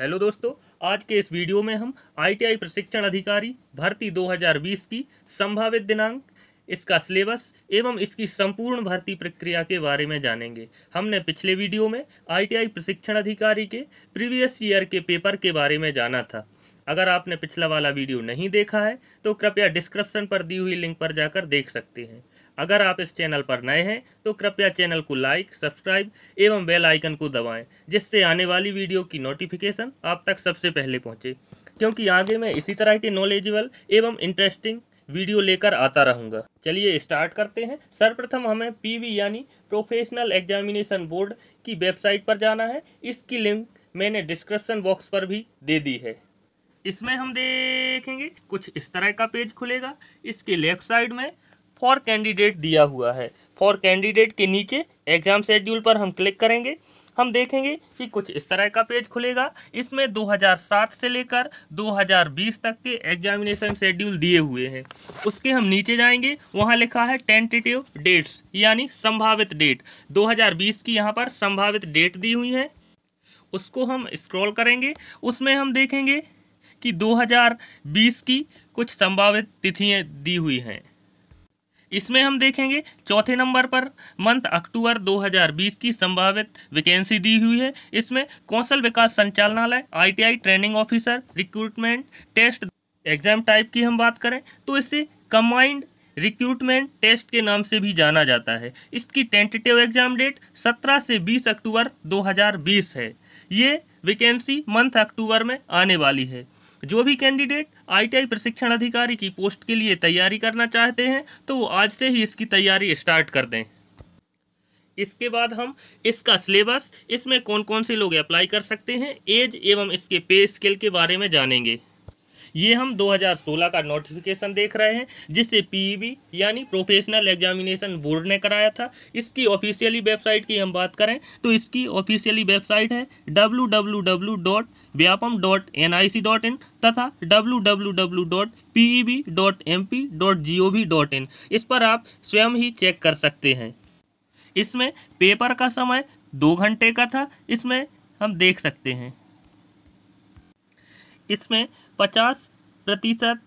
hello दोस्तों आज के इस वीडियो में हम आईटीआई प्रशिक्षण अधिकारी भर्ती 2020 की संभावित दिनांक इसका सिलेबस एवं इसकी संपूर्ण भर्ती प्रक्रिया के बारे में जानेंगे हमने पिछले वीडियो में आईटीआई प्रशिक्षण अधिकारी के प्रीवियस ईयर के पेपर के बारे में जाना था अगर आपने पिछला वाला वीडियो नहीं देखा है तो कृपया डिस्क्रिप्शन पर दी हुई लिंक पर जाकर देख सकते हैं अगर आप इस चैनल पर नए हैं तो कृपया चैनल को लाइक सब्सक्राइब एवं बेल आइकन को दबाएं जिससे आने वाली वीडियो की नोटिफिकेशन आप तक सबसे पहले पहुंचे क्योंकि आगे मैं इसी तरह के नॉलेजेबल एवं इंटरेस्टिंग वीडियो लेकर आता रहूँगा चलिए स्टार्ट करते हैं सर्वप्रथम हमें पी यानी प्रोफेशनल एग्जामिनेशन बोर्ड की वेबसाइट पर जाना है इसकी लिंक मैंने डिस्क्रिप्शन बॉक्स पर भी दे दी है इसमें हम देखेंगे कुछ इस तरह का पेज खुलेगा इसके लेफ्ट साइड में फॉर कैंडिडेट दिया हुआ है फॉर कैंडिडेट के नीचे एग्जाम शेड्यूल पर हम क्लिक करेंगे हम देखेंगे कि कुछ इस तरह का पेज खुलेगा इसमें 2007 से लेकर 2020 तक के एग्जामिनेशन शेड्यूल दिए हुए हैं उसके हम नीचे जाएंगे वहाँ लिखा है टेंटेटिव डेट्स यानी संभावित डेट 2020 की यहाँ पर संभावित डेट दी हुई है उसको हम स्क्रॉल करेंगे उसमें हम देखेंगे कि 2020 की कुछ संभावित तिथियाँ दी हुई हैं इसमें हम देखेंगे चौथे नंबर पर मंथ अक्टूबर 2020 की संभावित वैकेंसी दी हुई है इसमें कौशल विकास संचालनालय ITI training officer recruitment test exam type की हम बात करें तो इसे कम्बाइंड रिक्रूटमेंट टेस्ट के नाम से भी जाना जाता है इसकी टेंटेटिव एग्जाम डेट 17 से 20 अक्टूबर 2020 है ये वैकेंसी मंथ अक्टूबर में आने वाली है जो भी कैंडिडेट आईटीआई प्रशिक्षण अधिकारी की पोस्ट के लिए तैयारी करना चाहते हैं तो वो आज से ही इसकी तैयारी स्टार्ट कर दें इसके बाद हम इसका सिलेबस इसमें कौन कौन से लोग अप्लाई कर सकते हैं एज एवं इसके पे स्केल के बारे में जानेंगे ये हम 2016 का नोटिफिकेशन देख रहे हैं जिसे पीईबी e यानी प्रोफेशनल एग्जामिनेशन बोर्ड ने कराया था इसकी ऑफिशियली वेबसाइट की हम बात करें तो इसकी ऑफिशियली वेबसाइट है W W dot Vyapam dot N I C dot in तथा W W W dot P E B dot M P dot G O V dot in इस पर आप स्वयं ही चेक कर सकते हैं इसमें पेपर का समय दो घंटे का था इसमें हम देख सकते हैं इसमें पचास प्रतिशत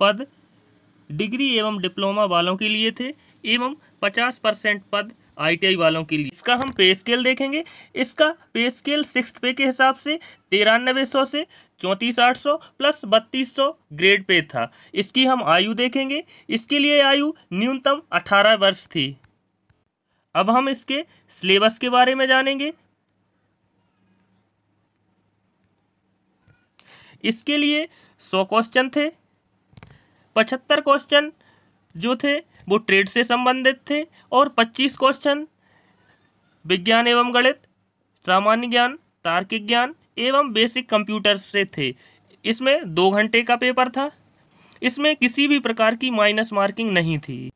पद डिग्री एवं डिप्लोमा वालों के लिए थे एवं पचास परसेंट पद आईटीआई वालों के लिए इसका हम पे स्केल देखेंगे इसका पे स्केल सिक्स पे के हिसाब से तिरानबे सौ से चौंतीस आठ सौ प्लस बत्तीस सौ ग्रेड पे था इसकी हम आयु देखेंगे इसके लिए आयु न्यूनतम अठारह वर्ष थी अब हम इसके सिलेबस के बारे में जानेंगे इसके लिए सौ क्वेश्चन थे पचहत्तर क्वेश्चन जो थे वो ट्रेड से संबंधित थे और पच्चीस क्वेश्चन विज्ञान एवं गणित सामान्य ज्ञान तार्किक ज्ञान एवं बेसिक कंप्यूटर से थे इसमें दो घंटे का पेपर था इसमें किसी भी प्रकार की माइनस मार्किंग नहीं थी